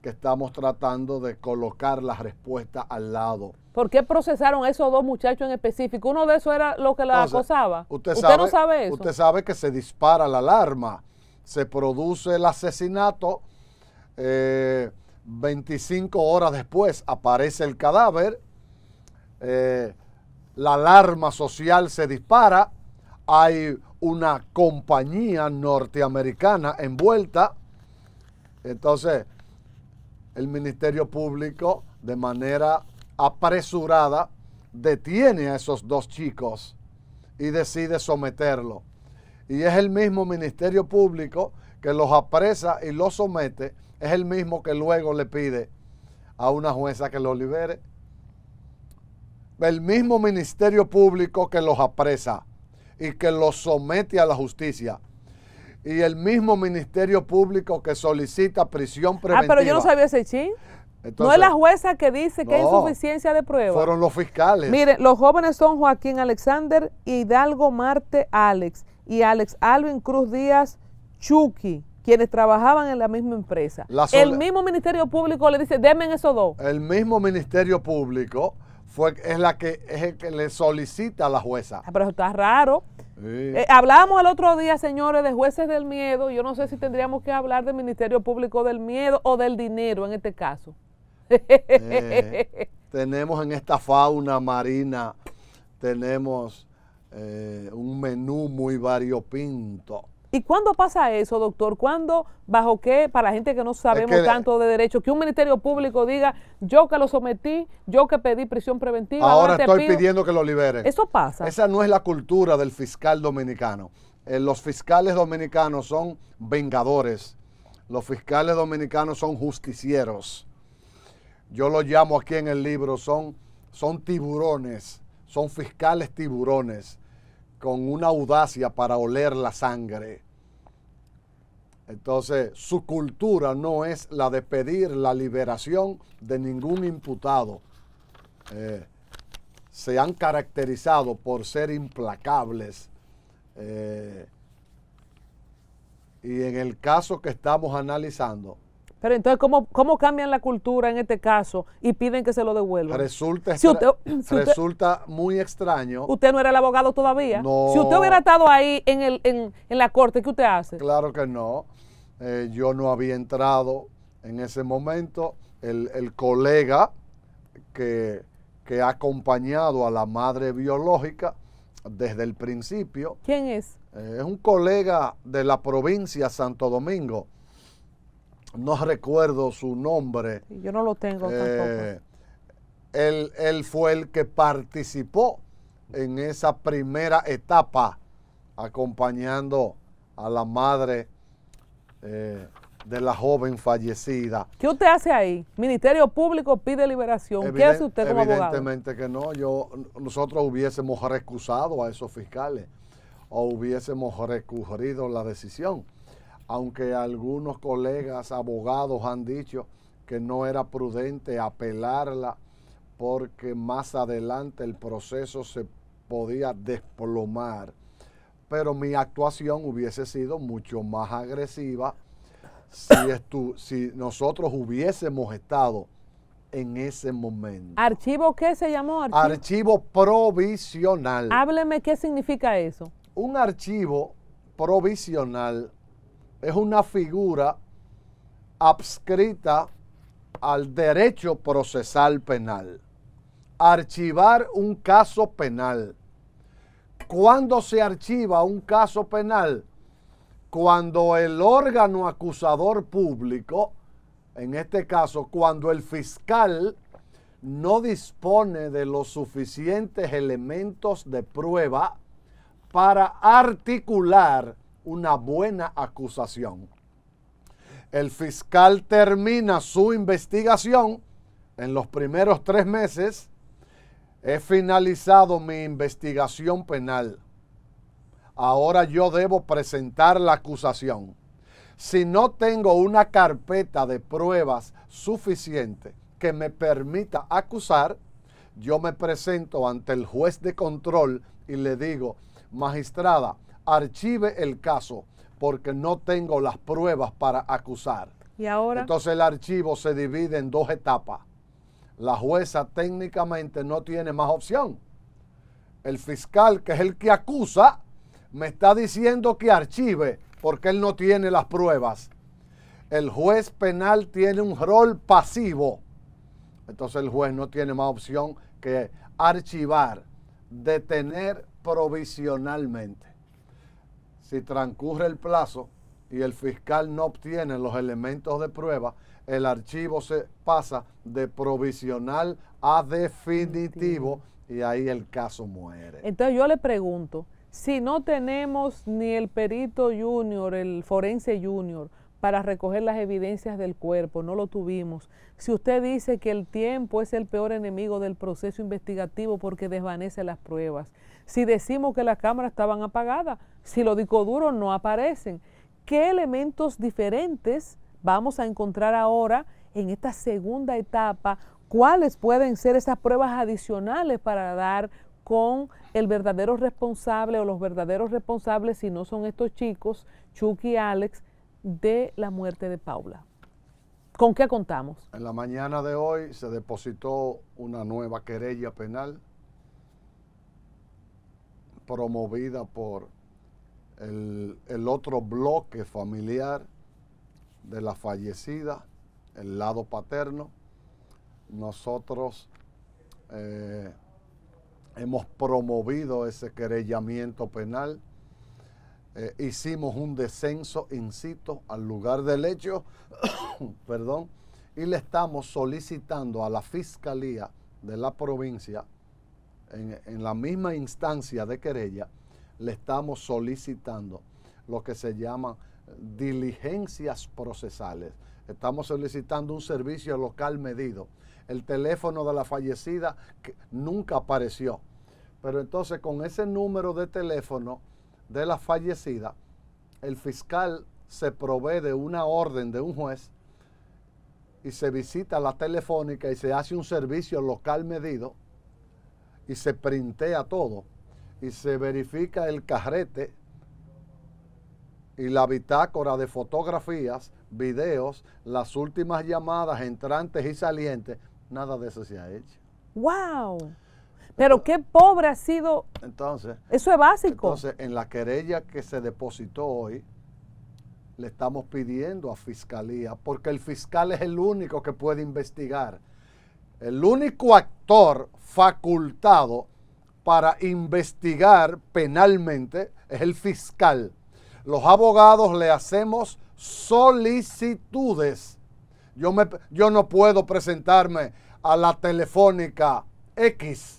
que estamos tratando de colocar la respuesta al lado. ¿Por qué procesaron a esos dos muchachos en específico? Uno de esos era lo que la acosaba. Usted, sabe, no sabe eso. Usted sabe que se dispara la alarma, se produce el asesinato, 25 eh, horas después aparece el cadáver, eh, la alarma social se dispara, hay una compañía norteamericana envuelta, entonces el Ministerio Público de manera apresurada detiene a esos dos chicos y decide someterlo. Y es el mismo Ministerio Público que los apresa y los somete, es el mismo que luego le pide a una jueza que los libere. El mismo Ministerio Público que los apresa y que los somete a la justicia y el mismo Ministerio Público que solicita prisión preventiva. Ah, pero yo no sabía ese ching no es la jueza que dice que hay insuficiencia de pruebas, Fueron los fiscales. Mire, los jóvenes son Joaquín Alexander, Hidalgo Marte Alex y Alex Alvin Cruz Díaz Chucky, quienes trabajaban en la misma empresa. el mismo Ministerio Público le dice, denme esos dos. El mismo Ministerio Público fue, es, la que, es el que le solicita a la jueza. Ah, pero eso está raro. Eh, hablábamos el otro día, señores, de jueces del miedo. Yo no sé si tendríamos que hablar del Ministerio Público del miedo o del dinero en este caso. Eh, tenemos en esta fauna marina, tenemos eh, un menú muy variopinto. ¿Y cuándo pasa eso, doctor? ¿Cuándo, bajo qué, para la gente que no sabemos tanto de derecho, que un ministerio público diga, yo que lo sometí, yo que pedí prisión preventiva? Ahora, estoy pidiendo que lo liberen. Eso pasa. Esa no es la cultura del fiscal dominicano. Eh, los fiscales dominicanos son vengadores. Los fiscales dominicanos son justicieros yo lo llamo aquí en el libro, son, son tiburones, son fiscales tiburones, con una audacia para oler la sangre. Entonces, su cultura no es la de pedir la liberación de ningún imputado. Eh, se han caracterizado por ser implacables. Eh, y en el caso que estamos analizando, pero entonces, ¿cómo, ¿cómo cambian la cultura en este caso y piden que se lo devuelvan? Resulta, resulta muy extraño. Usted no era el abogado todavía. No. Si usted hubiera estado ahí en, la corte, ¿qué usted hace? Claro que no. Eh, yo no había entrado en ese momento. El, colega que, ha acompañado a la madre biológica desde el principio. ¿Quién es? Eh, es un colega de la provincia Santo Domingo no recuerdo su nombre. Yo no lo tengo eh, tampoco. Él, fue el que participó en esa primera etapa acompañando a la madre eh, de la joven fallecida. ¿Qué usted hace ahí? Ministerio Público pide liberación. ¿Qué hace usted como abogado? Evidentemente que no. Yo, nosotros hubiésemos recusado a esos fiscales o hubiésemos recurrido la decisión aunque algunos colegas abogados han dicho que no era prudente apelarla porque más adelante el proceso se podía desplomar. Pero mi actuación hubiese sido mucho más agresiva si, nosotros hubiésemos estado en ese momento. ¿Archivo qué se llamó? Archivo, archivo provisional. Hábleme qué significa eso. Un archivo provisional es una figura adscrita al derecho procesal penal. Archivar un caso penal. ¿Cuándo se archiva un caso penal? Cuando el órgano acusador público, en este caso, cuando el fiscal no dispone de los suficientes elementos de prueba para articular una buena acusación. El fiscal termina su investigación en los primeros tres meses. He finalizado mi investigación penal. Ahora yo debo presentar la acusación. Si no tengo una carpeta de pruebas suficiente que me permita acusar, yo me presento ante el juez de control y le digo, magistrada, archive el caso porque no tengo las pruebas para acusar. ¿Y ahora? Entonces el archivo se divide en dos etapas. La jueza técnicamente no tiene más opción. El fiscal, que es el que acusa, me está diciendo que archive porque él no tiene las pruebas. El juez penal tiene un rol pasivo. Entonces el juez no tiene más opción que archivar, detener provisionalmente. Si transcurre el plazo y el fiscal no obtiene los elementos de prueba, el archivo se pasa de provisional a definitivo y ahí el caso muere. Entonces yo le pregunto, si no tenemos ni el perito junior, el forense junior, para recoger las evidencias del cuerpo, no lo tuvimos. Si usted dice que el tiempo es el peor enemigo del proceso investigativo porque desvanece las pruebas, si decimos que las cámaras estaban apagadas, si lo digo duro no aparecen, ¿qué elementos diferentes vamos a encontrar ahora en esta segunda etapa? ¿Cuáles pueden ser esas pruebas adicionales para dar con el verdadero responsable o los verdaderos responsables, si no son estos chicos, Chucky y Alex, de la muerte de Paula. ¿Con qué contamos? En la mañana de hoy se depositó una nueva querella penal promovida por el, otro bloque familiar de la fallecida, el lado paterno. Nosotros eh, hemos promovido ese querellamiento penal eh, hicimos un descenso, incito, al lugar del hecho, [COUGHS] perdón, y le estamos solicitando a la Fiscalía de la provincia, en, la misma instancia de querella, le estamos solicitando lo que se llama diligencias procesales. Estamos solicitando un servicio local medido. El teléfono de la fallecida nunca apareció. Pero entonces con ese número de teléfono de la fallecida, el fiscal se provee de una orden de un juez y se visita la telefónica y se hace un servicio local medido y se printea todo y se verifica el carrete y la bitácora de fotografías, videos, las últimas llamadas entrantes y salientes, nada de eso se ha hecho. ¡Wow! Pero qué pobre ha sido. Entonces. Eso es básico. Entonces, en la querella que se depositó hoy, le estamos pidiendo a fiscalía, porque el fiscal es el único que puede investigar. El único actor facultado para investigar penalmente es el fiscal. Los abogados le hacemos solicitudes. Yo, me, yo no puedo presentarme a la telefónica X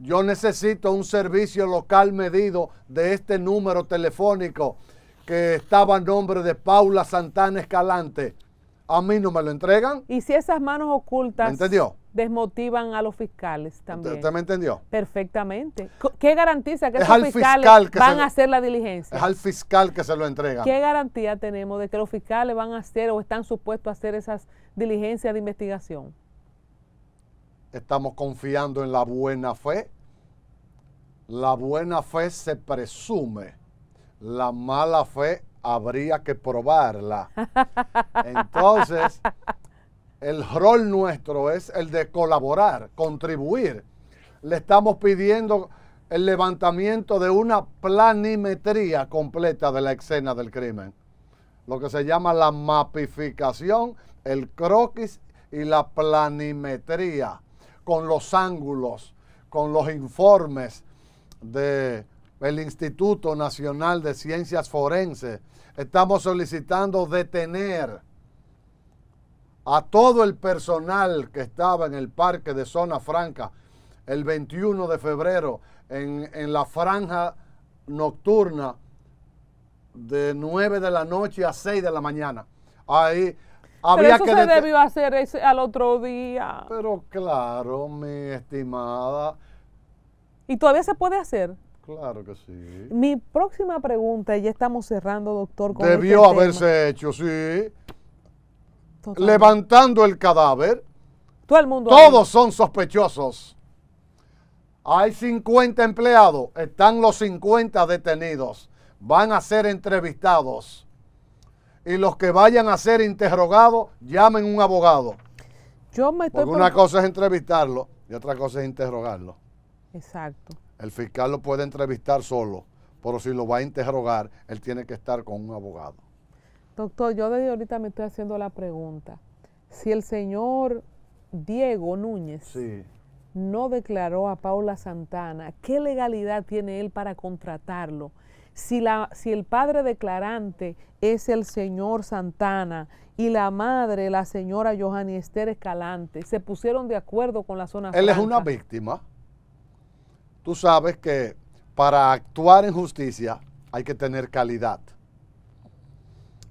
yo necesito un servicio local medido de este número telefónico que estaba a nombre de Paula Santana Escalante. A mí no me lo entregan. ¿Y si esas manos ocultas desmotivan a los fiscales también? ¿Usted me entendió? Perfectamente. ¿Qué garantiza que fiscales van a hacer la diligencia? Es al fiscal que se lo entrega. ¿Qué garantía tenemos de que los fiscales van a hacer o están supuestos a hacer esas diligencias de investigación? Estamos confiando en la buena fe. La buena fe se presume. La mala fe habría que probarla. [LAUGHS] Entonces, el rol nuestro es el de colaborar, contribuir. Le estamos pidiendo el levantamiento de una planimetría completa de la escena del crimen. Lo que se llama la mapificación, el croquis y la planimetría con los ángulos, con los informes del Instituto Nacional de Ciencias Forenses. Estamos solicitando detener a todo el personal que estaba en el parque de Zona Franca el 21 de febrero en, en la franja nocturna de 9 de la noche a 6 de la mañana. Ahí pero se debió hacer al otro día. Pero claro, mi estimada. ¿Y todavía se puede hacer? Claro que sí. Mi próxima pregunta, y ya estamos cerrando, doctor. debió este haberse hecho, sí. Levantando el cadáver. Todo el mundo. Todos son sospechosos. Hay 50 empleados, están los 50 detenidos. Van a ser entrevistados y los que vayan a ser interrogados llamen un abogado. Porque una cosa es entrevistarlo y otra cosa es interrogarlo. Exacto. El fiscal lo puede entrevistar solo, pero si lo va a interrogar, él tiene que estar con un abogado. Doctor, yo desde ahorita me estoy haciendo la pregunta. Si el señor Diego Núñez no declaró a Paula Santana, ¿qué legalidad tiene él para contratarlo? Si, la, si el padre declarante es el señor Santana y la madre, la señora Johanny Esther Escalante, se pusieron de acuerdo con la zona. Él es una víctima. Tú sabes que para actuar en justicia hay que tener calidad.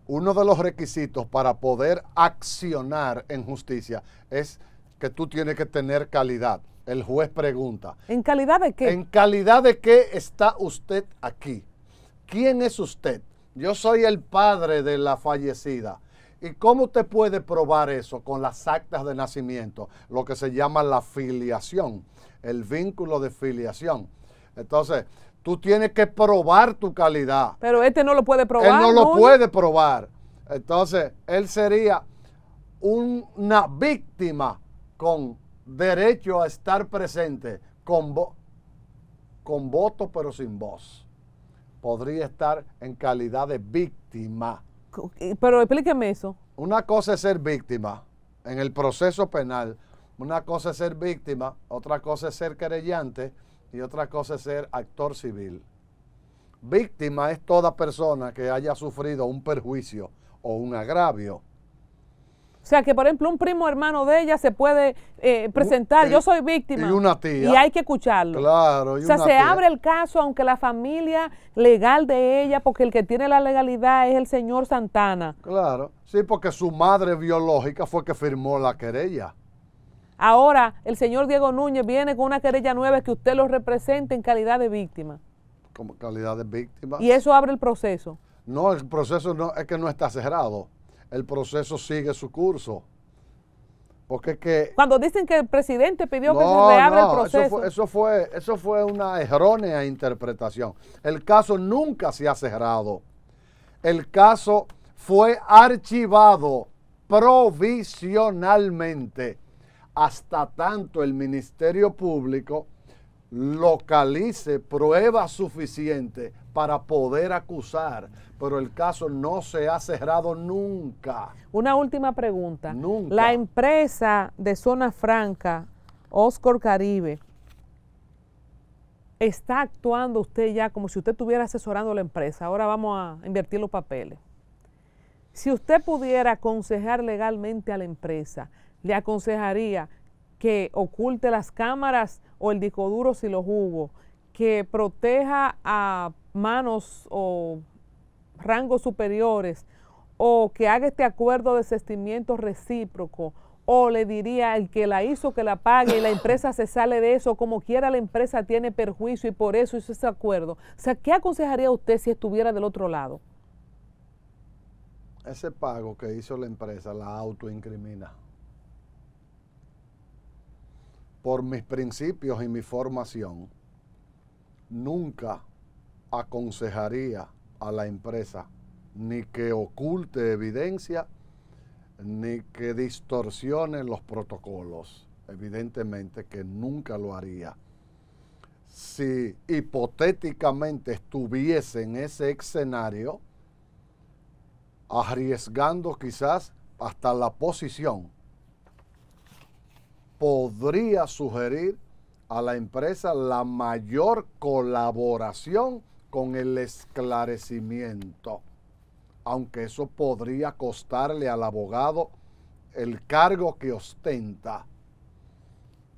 Uno de los requisitos para poder accionar en justicia es que tú tienes que tener calidad. El juez pregunta. ¿En calidad de qué? ¿En calidad de qué está usted aquí? ¿quién es usted? Yo soy el padre de la fallecida. ¿Y cómo usted puede probar eso? Con las actas de nacimiento, lo que se llama la filiación, el vínculo de filiación. Entonces, tú tienes que probar tu calidad. Pero este no lo puede probar. Él no, lo puede probar. Entonces, él sería una víctima con derecho a estar presente, con, con voto pero sin voz podría estar en calidad de víctima. Eh, pero explíqueme eso. Una cosa es ser víctima en el proceso penal. Una cosa es ser víctima, otra cosa es ser querellante y otra cosa es ser actor civil. Víctima es toda persona que haya sufrido un perjuicio o un agravio. O sea, que por ejemplo un primo hermano de ella se puede eh, presentar, eh, yo soy víctima. Y una tía. Y hay que escucharlo. Claro. o sea, se abre el caso aunque la familia legal de ella, porque el que tiene la legalidad es el señor Santana. Claro. Sí, porque su madre biológica fue que firmó la querella. Ahora el señor Diego Núñez viene con una querella nueva que usted lo represente en calidad de víctima. Como calidad de víctima. Y eso abre el proceso. No, el proceso no, es que no está cerrado el proceso sigue su curso. Porque que... Cuando dicen que el presidente pidió que se reabra el proceso. eso fue, eso, fue, una errónea interpretación. El caso nunca se ha cerrado. El caso fue archivado provisionalmente hasta tanto el Ministerio Público localice pruebas suficientes para poder acusar, pero el caso no se ha cerrado nunca. Una última pregunta. La empresa de Zona Franca, Oscar Caribe, está actuando usted ya como si usted estuviera asesorando a la empresa. Ahora vamos a invertir los papeles. Si usted pudiera aconsejar legalmente a la empresa, le aconsejaría que oculte las cámaras o el disco duro si los hubo, que proteja a manos o rangos superiores o que haga este acuerdo de sentimiento recíproco o le diría el que la hizo que la pague y la [COUGHS] empresa se sale de eso, como quiera la empresa tiene perjuicio y por eso hizo ese acuerdo. O sea, ¿qué aconsejaría usted si estuviera del otro lado? Ese pago que hizo la empresa la autoincrimina por mis principios y mi formación, nunca aconsejaría a la empresa ni que oculte evidencia ni que distorsione los protocolos. Evidentemente que nunca lo haría. Si hipotéticamente estuviese en ese escenario, arriesgando quizás hasta la posición podría sugerir a la empresa la mayor colaboración con el esclarecimiento, aunque eso podría costarle al abogado el cargo que ostenta,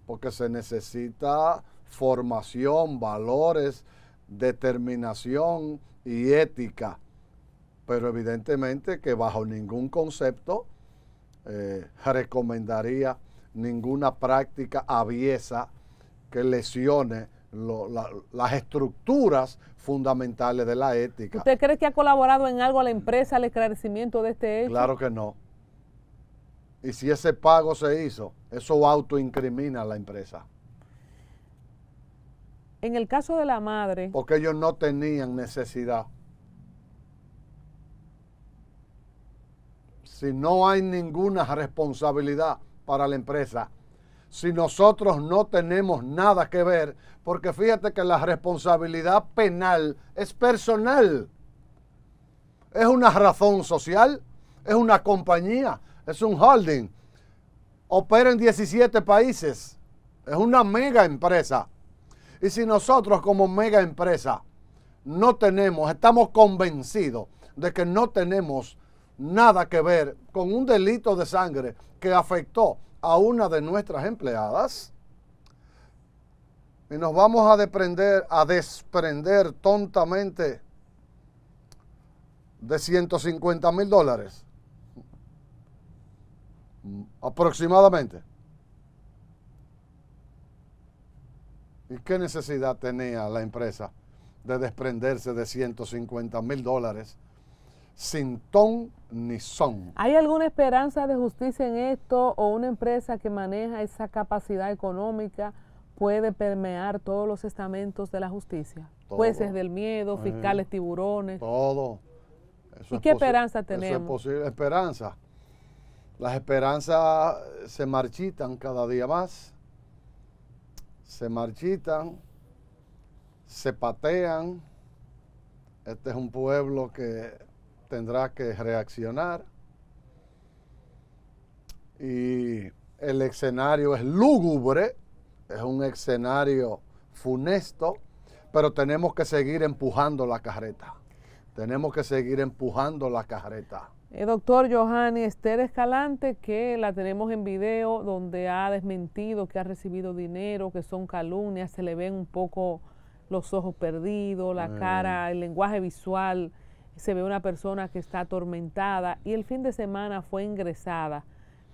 porque se necesita formación, valores, determinación y ética, pero evidentemente que bajo ningún concepto eh, recomendaría ninguna práctica aviesa que lesione las estructuras fundamentales de la ética. ¿Usted cree que ha colaborado en algo a la empresa al esclarecimiento de este hecho? Claro que no. Y si ese pago se hizo, eso autoincrimina a la empresa. En el caso de la madre. Porque ellos no tenían necesidad. Si no hay ninguna responsabilidad, para la empresa. Si nosotros no tenemos nada que ver, porque fíjate que la responsabilidad penal es personal. Es una razón social, es una compañía, es un holding. Opera en 17 países. Es una mega empresa. Y si nosotros como mega empresa no tenemos, estamos convencidos de que no tenemos nada que ver con un delito de sangre que afectó a una de nuestras empleadas? Y nos vamos a desprender, a desprender tontamente de 150 mil dólares, aproximadamente. ¿Y qué necesidad tenía la empresa de desprenderse de 150 mil dólares sin ton ni son. ¿Hay alguna esperanza de justicia en esto o una empresa que maneja esa capacidad económica puede permear todos los estamentos de la justicia? Jueces del miedo, fiscales tiburones. Todo. ¿Y qué esperanza tenemos? es posible. Esperanza. Las esperanzas se marchitan cada día más. Se marchitan, se patean. Este es un pueblo que tendrá que reaccionar. Y el escenario es lúgubre, es un escenario funesto, pero tenemos que seguir empujando la carreta. Tenemos que seguir empujando la carreta. El eh, doctor Johanny Esther Escalante, que la tenemos en video, donde ha desmentido que ha recibido dinero, que son calumnias, se le ven un poco los ojos perdidos, la mm. cara, el lenguaje visual se ve una persona que está atormentada y el fin de semana fue ingresada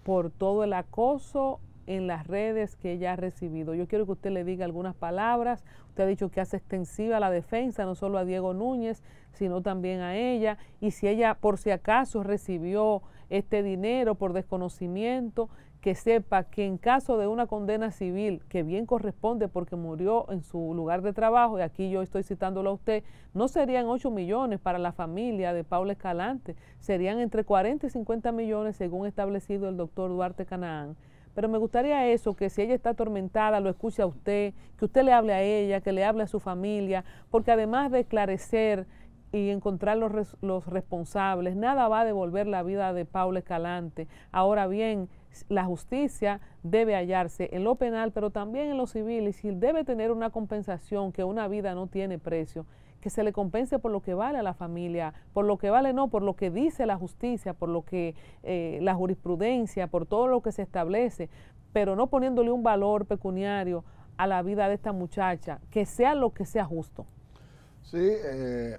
por todo el acoso en las redes que ella ha recibido. Yo quiero que usted le diga algunas palabras. Usted ha dicho que hace extensiva la defensa, no solo a Diego Núñez, sino también a ella. Y si ella por si acaso recibió este dinero por desconocimiento, que sepa que en caso de una condena civil, que bien corresponde porque murió en su lugar de trabajo, y aquí yo estoy citándolo a usted, no serían 8 millones para la familia de Paula Escalante, serían entre 40 y 50 millones según establecido el doctor Duarte Canaán. Pero me gustaría eso, que si ella está atormentada, lo escuche a usted, que usted le hable a ella, que le hable a su familia, porque además de esclarecer y encontrar los, los responsables, nada va a devolver la vida de Paula Escalante. Ahora bien, la justicia debe hallarse en lo penal, pero también en lo civil, y si debe tener una compensación que una vida no tiene precio, que se le compense por lo que vale a la familia, por lo que vale no, por lo que dice la justicia, por lo que eh, la jurisprudencia, por todo lo que se establece, pero no poniéndole un valor pecuniario a la vida de esta muchacha, que sea lo que sea justo. Sí, eh,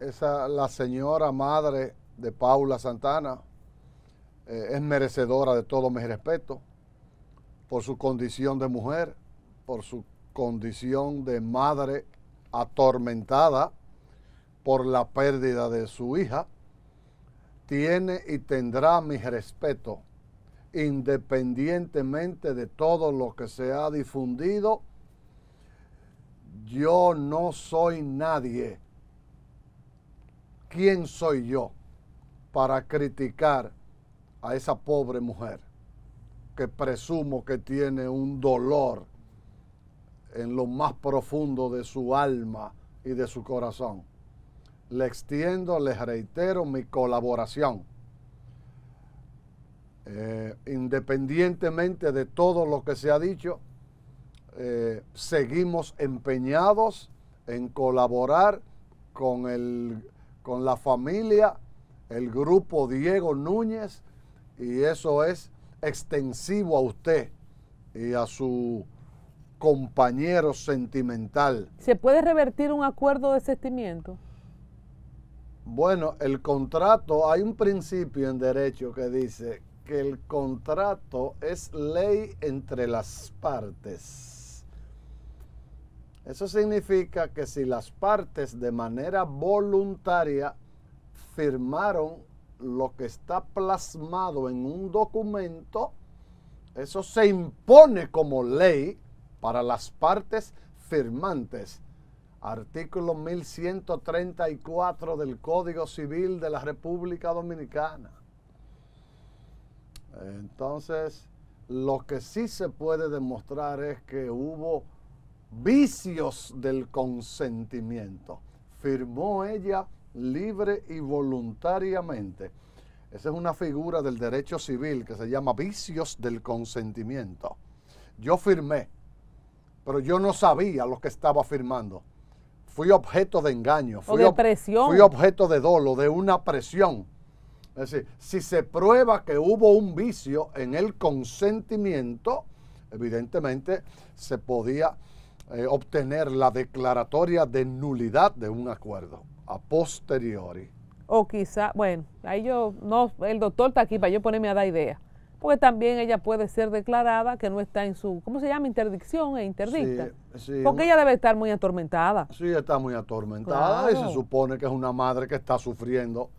esa la señora madre de Paula Santana, eh, es merecedora de todo mi respeto por su condición de mujer, por su condición de madre atormentada por la pérdida de su hija, tiene y tendrá mi respeto independientemente de todo lo que se ha difundido. Yo no soy nadie. ¿Quién soy yo para criticar? a esa pobre mujer que presumo que tiene un dolor en lo más profundo de su alma y de su corazón. Le extiendo, les reitero mi colaboración. Eh, independientemente de todo lo que se ha dicho, eh, seguimos empeñados en colaborar con, con la familia, el grupo Diego Núñez, y eso es extensivo a usted y a su compañero sentimental. ¿Se puede revertir un acuerdo de sentimiento? Bueno, el contrato, hay un principio en derecho que dice que el contrato es ley entre las partes. Eso significa que si las partes de manera voluntaria firmaron lo que está plasmado en un documento, eso se impone como ley para las partes firmantes. Artículo 1134 del Código Civil de la República Dominicana. Entonces, lo que sí se puede demostrar es que hubo vicios del consentimiento. Firmó ella libre y voluntariamente. Esa es una figura del derecho civil que se llama vicios del consentimiento. Yo firmé, pero yo no sabía lo que estaba firmando. Fui objeto de engaño, fui, o de presión. fui objeto de dolo, de una presión. Es decir, si se prueba que hubo un vicio en el consentimiento, evidentemente se podía eh, obtener la declaratoria de nulidad de un acuerdo a posteriori. O quizá, bueno, ahí yo, no, el doctor está aquí para yo ponerme a dar ideas. Porque también ella puede ser declarada que no está en su, ¿cómo se llama? Interdicción e interdicta. porque ella debe estar muy atormentada. Sí, está muy atormentada y se supone que es una madre que está sufriendo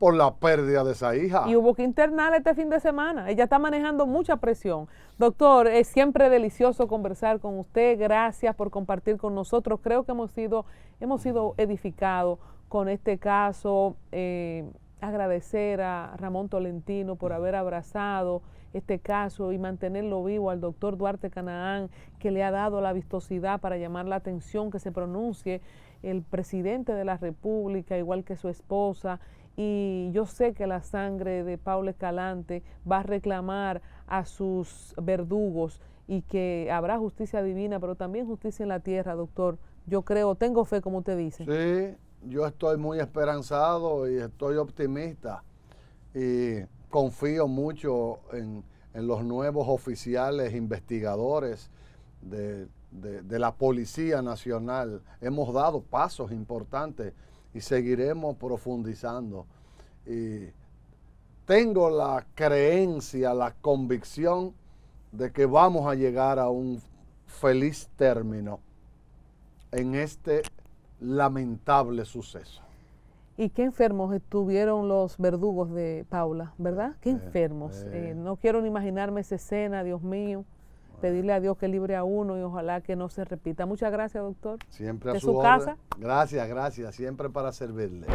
por la pérdida de esa hija. Y hubo que internar este fin de semana. Ella está manejando mucha presión. Doctor, es siempre delicioso conversar con usted. Gracias por compartir con nosotros. Creo que hemos sido, hemos sido edificados con este caso. Eh, agradecer a Ramón Tolentino por haber abrazado este caso y mantenerlo vivo al doctor Duarte Canaán, que le ha dado la vistosidad para llamar la atención que se pronuncie el presidente de la República, igual que su esposa y yo sé que la sangre de Pablo Escalante va a reclamar a sus verdugos y que habrá justicia divina, pero también justicia en la tierra, doctor. Yo creo, tengo fe, como usted dice. Sí, yo estoy muy esperanzado y estoy optimista y confío mucho en, los nuevos oficiales investigadores de la Policía Nacional. Hemos dado pasos importantes y seguiremos profundizando. Y tengo la creencia, la convicción de que vamos a llegar a un feliz término en este lamentable suceso. Y qué enfermos estuvieron los verdugos de Paula, ¿verdad? Qué eh, enfermos. Eh. Eh, no quiero ni imaginarme esa escena, Dios mío pedirle a Dios que libre a uno y ojalá que no se repita. Muchas gracias, doctor. Siempre a de su casa. Gracias, gracias, siempre para servirle.